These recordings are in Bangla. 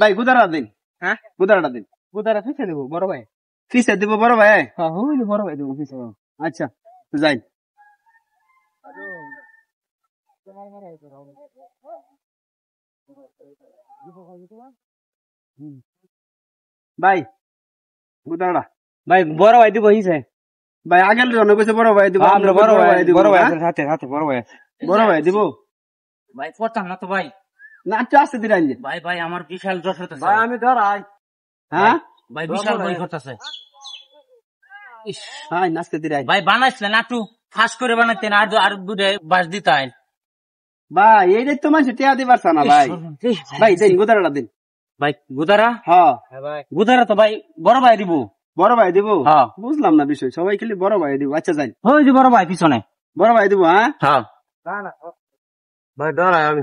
ভাই গুদারা দিন হ্যাঁ গুদারাটা দিন গুদারা ফিসে দেবো বড় ভাই ফিসে দেবো বড় ভাই হ্যাঁ হই বড় ভাই দেবো ফিসে আচ্ছা যাই ভাই গুদারা ভাই বড় ভাই দিব হিসে ভাই আগে জন্য কইছে বড় ভাই দিব বড় ভাই দিব বড় ভাই হ্যাঁ? হাতে হাতে বড় ভাই বড় ভাই দিব ভাই পড়তাম না তো ভাই না আসতে দিন ভাই ভাই আমার বিশাল ভাই আমি ধর হ্যাঁ ভাই বিশাল করতেছে হ্যাঁ, নাচতে ভাই ফাঁস করে বানাইতেন আর আর বাস ভাই এই তো টিয়া দিবার ভাই ভাই দিন ভাই গুদারা হ্যাঁ, হ্যাঁ গুদারা তো ভাই বড় ভাই দিব বড় ভাই দিব হ্যাঁ বুঝলাম না বিষয় সবাই খেলে বড় ভাই দিব আচ্ছা যাই হয়ে বড় ভাই পিছনে বড় ভাই দিব হ্যাঁ হ্যাঁ ভাই দাঁড়ায় আমি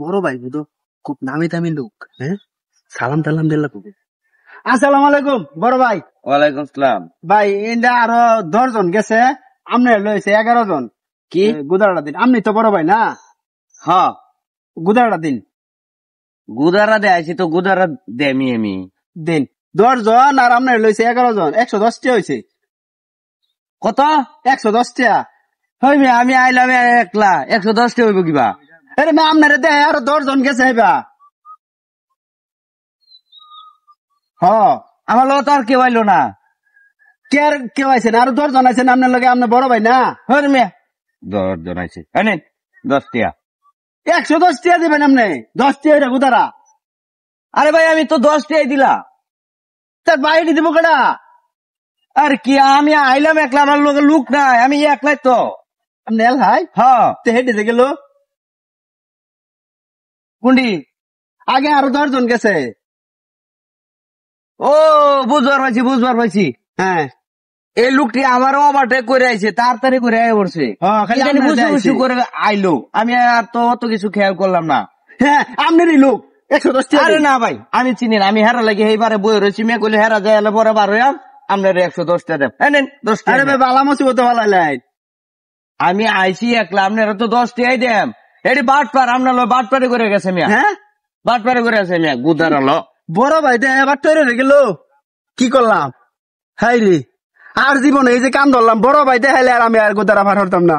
বড় ভাই তো খুব নামি দামি লোক হ্যাঁ সালাম তালাম দিল্লা খুব আসসালাম আলাইকুম বড় ভাই ওয়ালাইকুম সালাম ভাই এটা আরো দশ জন গেছে আমনে লয়েছে এগারো জন কি গুদারা দিন আমনি তো বড় ভাই না হ গুদারা দিন গুদারা দে আইছি তো গুদারা দেমি আমি দিন দশ জন আর আমনে লয়েছে এগারো জন একশো দশটি হয়েছে কত একশো দশটা হইবে আমি আইলাম একলা একশো দশটা হইব কিবা আরে মিয়া আমরারে দে আরে 10 জন গেছে আইবা हां আমা লত আর কে হইলো না 10 কে হইছে না আর 10 জন আইছেন আমরার লগে আমর বড় ভাই না হইরে মিয়া 10 জন আইছে এনে 10 টিয়া একশো দশ টিয়া দিবেন আমর নে 10 টিয়া রে গুদারা আরে ভাই আমি তো 10 টিয়াই দিলা তার বাই নি দিব কণা আর কি আমিয়া আইলাম একলা আমর লগে লোক নাই আমি একলাই তো আপনি এল হাই হ্যাঁ তে হেডি গেল কুন্ডি আগে আরো দশজন গেছে ও বুঝবার পাইছি বুঝবার পাইছি হ্যাঁ এই লোকটি আমারও ওভারটেক করে আইছে তাড়াতাড়ি করে আয় পড়ছে হ্যাঁ, করে আইলো আমি আর তো অত কিছু খেয়াল করলাম না হ্যাঁ আপনারই লোক একশো দশ আরে না ভাই আমি চিনি আমি হেরা লাগে এইবারে বই রয়েছি মেয়ে করলে হেরা যায় এলে পরে বার হইয়াম আপনার একশো দশ টাকা নেন দশ টাকা বালা মসিবত বালা লাই আমি আইছি একলা আপনারা তো দশ টাকাই দেন এটি বাটপার আমরা লো বাটপারে করে গেছে মিয়া হ্যাঁ বাটপারে করে গেছে মিয়া গুদার হলো বড় ভাই দে এবার তৈরি হয়ে গেল কি করলাম হাই রে আর জীবনে এই যে কান ধরলাম বড় ভাই দেখাইলে আর আমি আর গুদারা ভাট হতাম না